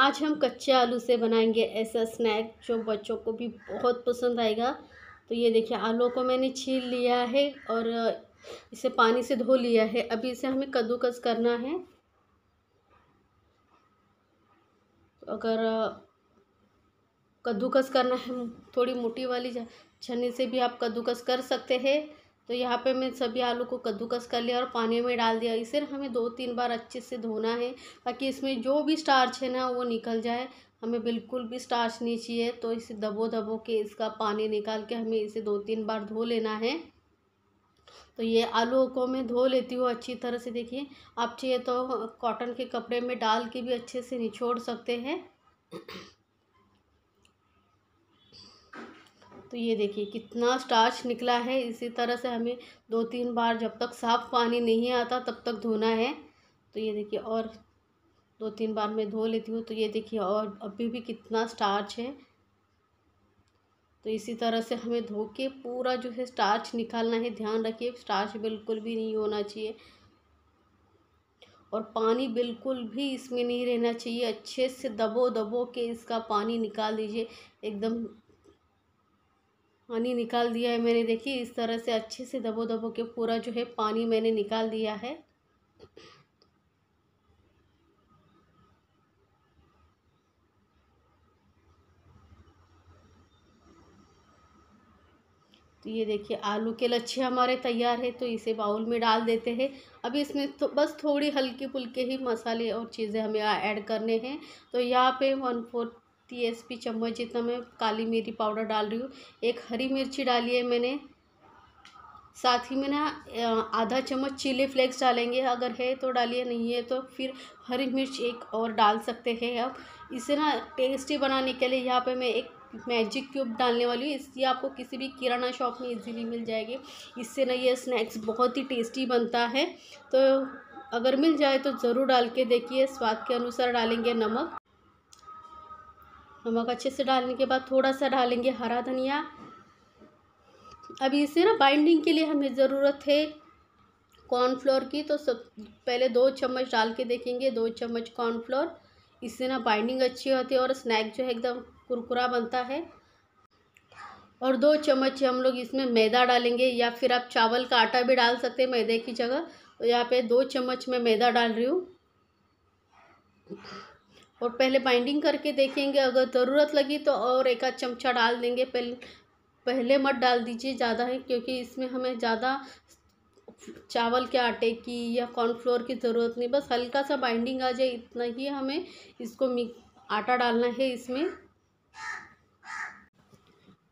आज हम कच्चे आलू से बनाएंगे ऐसा स्नैक जो बच्चों को भी बहुत पसंद आएगा तो ये देखिए आलू को मैंने छील लिया है और इसे पानी से धो लिया है अभी इसे हमें कद्दूकस करना है अगर कद्दूकस करना है थोड़ी मोटी वाली छन्नी से भी आप कद्दूकस कर सकते हैं तो यहाँ पे मैं सभी आलू को कद्दूकस कर लिया और पानी में डाल दिया इसे हमें दो तीन बार अच्छे से धोना है ताकि इसमें जो भी स्टार्च है ना वो निकल जाए हमें बिल्कुल भी स्टार्च नहीं चाहिए तो इसे दबो दबो के इसका पानी निकाल के हमें इसे दो तीन बार धो लेना है तो ये आलू को मैं धो लेती हूँ अच्छी तरह से देखिए आप चाहिए तो कॉटन के कपड़े में डाल के भी अच्छे से निचोड़ सकते हैं तो ये देखिए कितना स्टार्च निकला है इसी तरह से हमें दो तीन बार जब तक साफ़ पानी नहीं आता तब तक धोना है तो ये देखिए और दो तीन बार मैं धो लेती हूँ तो ये देखिए और अभी भी कितना स्टार्च है तो इसी तरह से हमें धो के पूरा जो है स्टार्च निकालना है ध्यान रखिए स्टार्च बिल्कुल भी नहीं होना चाहिए और पानी बिल्कुल भी इसमें नहीं रहना चाहिए अच्छे से दबो दबो के इसका पानी निकाल दीजिए एकदम पानी निकाल दिया है मैंने देखिए इस तरह से अच्छे से दबो दबो के पूरा जो है पानी मैंने निकाल दिया है तो ये देखिए आलू के लच्छे हमारे तैयार है तो इसे बाउल में डाल देते हैं अभी इसमें तो बस थोड़ी हल्के फुल्के ही मसाले और चीज़ें हमें ऐड करने हैं तो यहाँ पे one fourth T S P चम्मच जितना मैं काली मिरी पाउडर डाल रही हूँ एक हरी मिर्ची डाली है मैंने साथ ही में ना आधा चम्मच चिली फ्लेक्स डालेंगे अगर है तो डालिए नहीं है तो फिर हरी मिर्च एक और डाल सकते हैं आप इसे ना टेस्टी बनाने के लिए यहाँ पे मैं एक मैजिक क्यूब डालने वाली हूँ इससे आपको किसी भी किराना शॉप में इजीली मिल जाएगी इससे ना ये स्नैक्स बहुत ही टेस्टी बनता है तो अगर मिल जाए तो ज़रूर डाल के देखिए स्वाद के अनुसार डालेंगे नमक नमक अच्छे से डालने के बाद थोड़ा सा डालेंगे हरा धनिया अभी इसे ना बाइंडिंग के लिए हमें ज़रूरत है कॉर्नफ्लोर की तो सब पहले दो चम्मच डाल के देखेंगे दो चम्मच कॉर्नफ्लोर इससे ना बाइंडिंग अच्छी होती है और स्नैक जो है एकदम कुरकुरा बनता है और दो चम्मच हम लोग इसमें मैदा डालेंगे या फिर आप चावल का आटा भी डाल सकते हैं मैदे की जगह तो यहाँ पे दो चम्मच मैं मैदा डाल रही हूँ और पहले बाइंडिंग करके देखेंगे अगर ज़रूरत लगी तो और एक आध चमचा डाल देंगे पहले पहले मत डाल दीजिए ज़्यादा है क्योंकि इसमें हमें ज़्यादा चावल के आटे की या कॉर्नफ्लोर की ज़रूरत नहीं बस हल्का सा बाइंडिंग आ जाए इतना ही हमें इसको आटा डालना है इसमें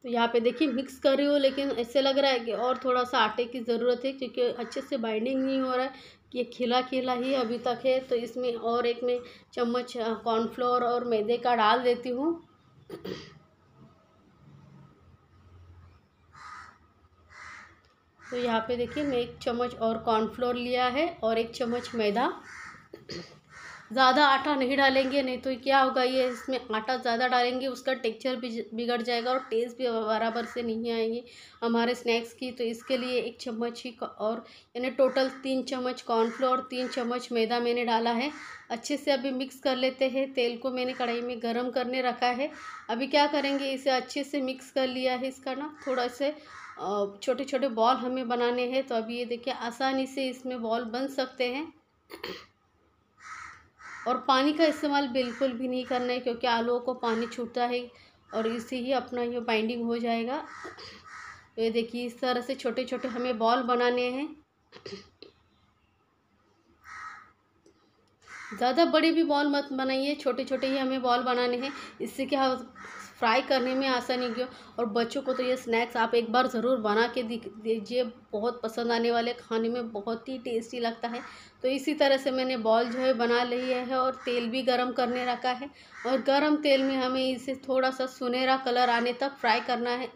तो यहाँ पे देखिए मिक्स कर रही हो लेकिन ऐसे लग रहा है कि और थोड़ा सा आटे की ज़रूरत है क्योंकि अच्छे से बाइंडिंग नहीं हो रहा है ये खिला खिला ही अभी तक है तो इसमें और एक में चम्मच कॉर्नफ्लोर और मैदे का डाल देती हूँ तो यहाँ पे देखिए मैं एक चम्मच और कॉर्नफ्लोर लिया है और एक चम्मच मैदा ज़्यादा आटा नहीं डालेंगे नहीं तो क्या होगा ये इसमें आटा ज़्यादा डालेंगे उसका टेक्चर बिगड़ जाएगा और टेस्ट भी बराबर से नहीं आएंगे हमारे स्नैक्स की तो इसके लिए एक चम्मच ही और यानी टोटल तीन चम्मच कॉर्नफ्लोर तीन चम्मच मैदा मैंने डाला है अच्छे से अभी मिक्स कर लेते हैं तेल को मैंने कढ़ाई में गर्म करने रखा है अभी क्या करेंगे इसे अच्छे से मिक्स कर लिया है इसका ना थोड़ा से छोटे छोटे बॉल हमें बनाने हैं तो अभी ये देखिए आसानी से इसमें बॉल बन सकते हैं और पानी का इस्तेमाल बिल्कुल भी नहीं करना है क्योंकि आलूओं को पानी छूटता है और इससे ही अपना ये बाइंडिंग हो जाएगा तो ये देखिए इस तरह से छोटे छोटे हमें बॉल बनाने हैं ज़्यादा बड़े भी बॉल मत बनाइए छोटे छोटे ही हमें बॉल बनाने हैं इससे क्या फ्राई करने में आसानी होगी और बच्चों को तो ये स्नैक्स आप एक बार ज़रूर बना के दीजिए बहुत पसंद आने वाले खाने में बहुत ही टेस्टी लगता है तो इसी तरह से मैंने बॉल जो है बना लिया है और तेल भी गर्म करने रखा है और गर्म तेल में हमें इसे थोड़ा सा सुनहरा कलर आने तक फ्राई करना है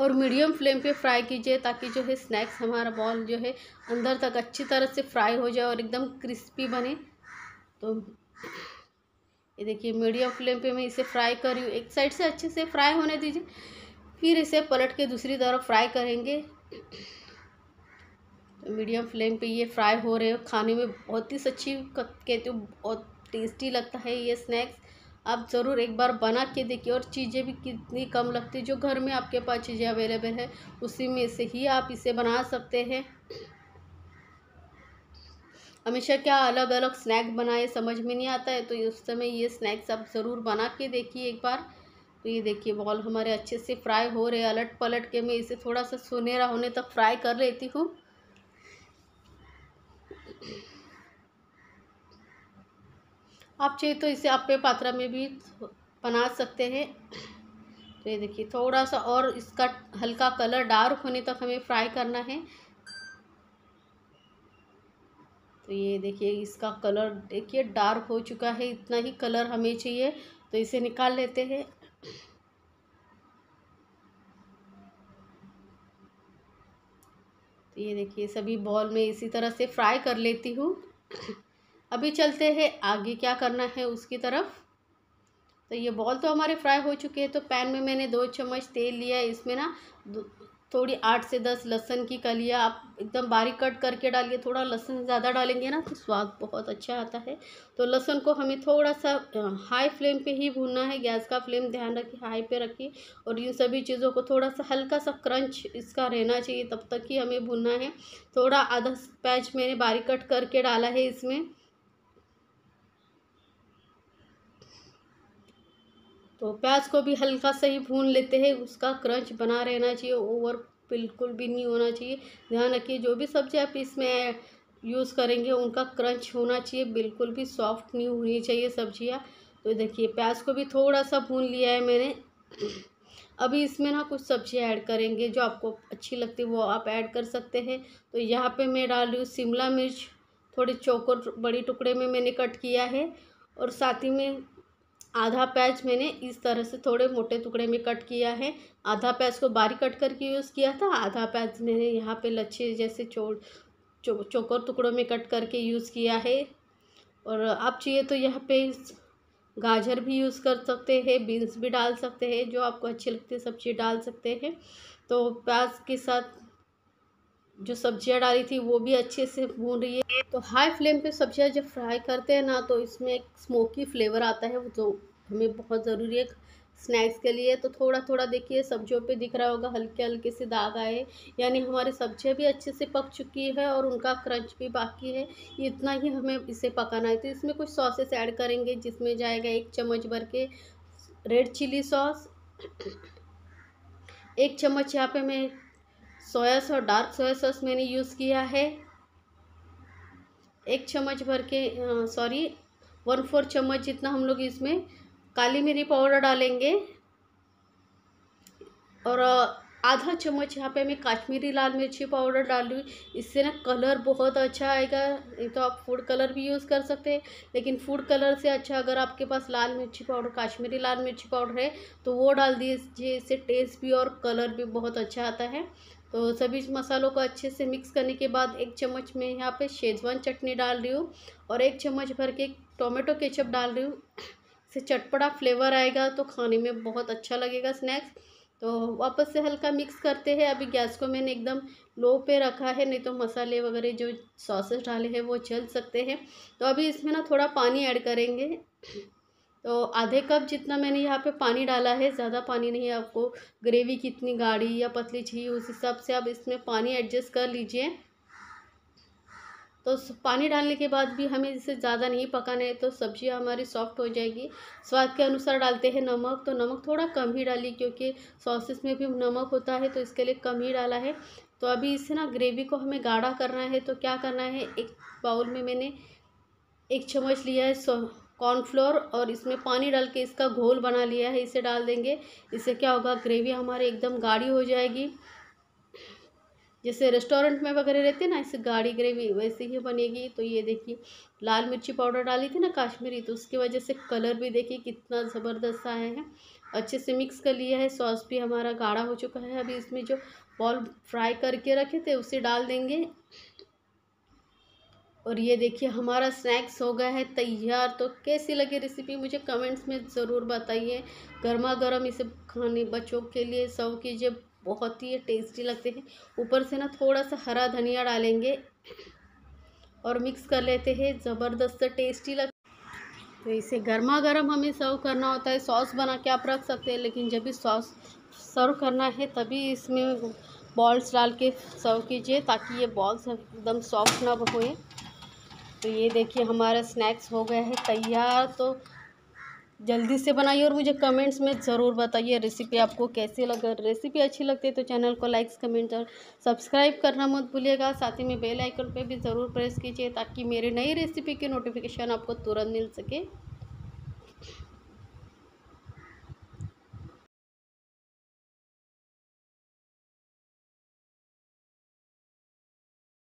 और मीडियम फ्लेम पे फ्राई कीजिए ताकि जो है स्नैक्स हमारा बॉल जो है अंदर तक अच्छी तरह से फ्राई हो जाए और एकदम क्रिस्पी बने तो ये देखिए मीडियम फ्लेम पे मैं इसे फ्राई कर रही हूँ एक साइड से अच्छे से फ्राई होने दीजिए फिर इसे पलट के दूसरी तरफ फ्राई करेंगे तो मीडियम फ्लेम पे ये फ्राई हो रहे हो खाने में बहुत ही अच्छी कहती हूँ बहुत टेस्टी लगता है ये स्नैक्स आप ज़रूर एक बार बना के देखिए और चीज़ें भी कितनी कम लगती जो घर में आपके पास चीज़ें अवेलेबल है उसी में से ही आप इसे बना सकते हैं हमेशा क्या अलग अलग स्नैक बनाए समझ में नहीं आता है तो उस समय ये स्नैक्स आप ज़रूर बना के देखिए एक बार तो ये देखिए बॉल हमारे अच्छे से फ्राई हो रहे अलट पलट के मैं इसे थोड़ा सा सुनहरा होने तक फ्राई कर लेती हूँ आप चाहिए तो इसे आप पात्रा में भी बना सकते हैं तो ये देखिए थोड़ा सा और इसका हल्का कलर डार्क होने तक हमें फ्राई करना है तो ये देखिए इसका कलर देखिए डार्क हो चुका है इतना ही कलर हमें चाहिए तो इसे निकाल लेते हैं तो ये देखिए सभी बॉल में इसी तरह से फ्राई कर लेती हूँ अभी चलते हैं आगे क्या करना है उसकी तरफ तो ये बॉल तो हमारे फ्राई हो चुके हैं तो पैन में मैंने दो चम्मच तेल लिया इसमें ना थोड़ी आठ से दस लहसुन की कलियाँ आप एकदम बारीक कट करके डालिए थोड़ा लहसुन ज़्यादा डालेंगे ना तो स्वाद बहुत अच्छा आता है तो लहसुन को हमें थोड़ा सा हाई फ्लेम पे ही भूनना है गैस का फ्लेम ध्यान रखिए हाई पे रखिए और इन सभी चीज़ों को थोड़ा सा हल्का सा क्रंच इसका रहना चाहिए तब तक ही हमें भूनना है थोड़ा आधा पैच मैंने बारीक कट करके डाला है इसमें तो प्याज को भी हल्का सा ही भून लेते हैं उसका क्रंच बना रहना चाहिए ओवर बिल्कुल भी नहीं होना चाहिए ध्यान रखिए जो भी सब्ज़ी आप इसमें यूज़ करेंगे उनका क्रंच होना चाहिए बिल्कुल भी सॉफ्ट नहीं होनी चाहिए सब्जियाँ तो देखिए प्याज को भी थोड़ा सा भून लिया है मैंने अभी इसमें ना कुछ सब्जियाँ ऐड करेंगे जो आपको अच्छी लगती है वो आप ऐड कर सकते हैं तो यहाँ पे मैं डाल रही हूँ शिमला मिर्च थोड़ी चौकोर बड़ी टुकड़े में मैंने कट किया है और साथ ही में आधा प्याज मैंने इस तरह से थोड़े मोटे टुकड़े में कट किया है आधा प्याज को बारीक कट करके यूज़ किया था आधा प्याज मैंने यहाँ पे लच्छे जैसे चो, चो चौकोर टुकड़ों में कट करके यूज़ किया है और आप चाहिए तो यहाँ पे गाजर भी यूज़ कर सकते हैं बीन्स भी डाल सकते हैं जो आपको अच्छी लगती है सब्जी डाल सकते हैं तो प्याज के साथ जो सब्जियां डाली थी वो भी अच्छे से भून रही है तो हाई फ्लेम पे सब्जियां जब फ्राई करते हैं ना तो इसमें एक स्मोकी फ्लेवर आता है जो हमें बहुत ज़रूरी है स्नैक्स के लिए तो थोड़ा थोड़ा देखिए सब्जियों पे दिख रहा होगा हल्के हल्के से दाग आए यानी हमारी सब्जियां भी अच्छे से पक चुकी है और उनका क्रंच भी बाकी है इतना ही हमें इसे पकाना है तो इसमें कुछ सॉसेस ऐड करेंगे जिसमें जाएगा एक चम्मच भर के रेड चिली सॉस एक चम्मच यहाँ पे मैं soya sauce dark soya sauce मैंने यूज़ किया है एक चम्मच भर के सॉरी वन फोर चम्मच जितना हम लोग इसमें काली मिरी पाउडर डालेंगे और आधा चम्मच यहाँ पे मैं काश्मीरी लाल मिर्ची पाउडर डाल रही हूँ इससे ना कलर बहुत अच्छा आएगा तो आप फूड कलर भी यूज़ कर सकते हैं लेकिन फूड कलर से अच्छा अगर आपके पास लाल मिर्ची पाउडर काश्मीरी लाल मिर्ची पाउडर है तो वो डाल दीजिए इससे टेस्ट भी और कलर भी बहुत अच्छा आता है तो सभी मसालों को अच्छे से मिक्स करने के बाद एक चम्मच में यहाँ पर शेजवान चटनी डाल रही हूँ और एक चम्मच भर के टोमेटो केचप डाल रही हूँ इससे चटपटा फ्लेवर आएगा तो खाने में बहुत अच्छा लगेगा स्नैक्स तो वापस से हल्का मिक्स करते हैं अभी गैस को मैंने एकदम लो पे रखा है नहीं तो मसाले वगैरह जो सॉसेस डाले हैं वो चल सकते हैं तो अभी इसमें ना थोड़ा पानी ऐड करेंगे तो आधे कप जितना मैंने यहाँ पे पानी डाला है ज़्यादा पानी नहीं आपको ग्रेवी कितनी गाढ़ी या पतली चाहिए उस हिसाब से आप इसमें पानी एडजस्ट कर लीजिए तो पानी डालने के बाद भी हमें इसे ज़्यादा नहीं पकाना है तो सब्ज़ी हमारी सॉफ्ट हो जाएगी स्वाद के अनुसार डालते हैं नमक तो नमक थोड़ा कम ही डाली क्योंकि सॉसेस में भी नमक होता है तो इसके लिए कम ही डाला है तो अभी इसे ना ग्रेवी को हमें गाढ़ा करना है तो क्या करना है एक बाउल में मैंने एक चम्मच लिया है कॉर्नफ्लोर और इसमें पानी डाल के इसका घोल बना लिया है इसे डाल देंगे इससे क्या होगा ग्रेवी हमारी एकदम गाढ़ी हो जाएगी जैसे रेस्टोरेंट में वगैरह रहते ना ऐसे गाढ़ी ग्रेवी वैसे ही बनेगी तो ये देखिए लाल मिर्ची पाउडर डाली थी ना काश्मीरी तो उसकी वजह से कलर भी देखिए कितना ज़बरदस्त आया है अच्छे से मिक्स कर लिया है सॉस भी हमारा गाढ़ा हो चुका है अभी इसमें जो बॉल फ्राई करके रखे थे उसे डाल देंगे और ये देखिए हमारा स्नैक्स हो गया है तैयार तो कैसी लगी रेसिपी मुझे कमेंट्स में ज़रूर बताइए गर्मा गर्म इसे खाने बच्चों के लिए सर्व कीजिए बहुत ही टेस्टी लगते हैं ऊपर से ना थोड़ा सा हरा धनिया डालेंगे और मिक्स कर लेते हैं ज़बरदस्त टेस्टी लग तो इसे गर्मा गर्म हमें सर्व करना होता है सॉस बना के आप रख सकते हैं लेकिन जब भी सॉस सर्व करना है तभी इसमें बॉल्स डाल के सर्व कीजिए ताकि ये बॉल्स एकदम सॉफ्ट ना होए तो ये देखिए हमारा स्नैक्स हो गया है तैयार तो जल्दी से बनाइए और मुझे कमेंट्स में ज़रूर बताइए रेसिपी आपको कैसी लग रेसिपी अच्छी लगती है तो चैनल को लाइक्स कमेंट्स और सब्सक्राइब करना मत भूलिएगा साथ ही में बेल आइकन पर भी ज़रूर प्रेस कीजिए ताकि मेरी नई रेसिपी की नोटिफिकेशन आपको तुरंत मिल सके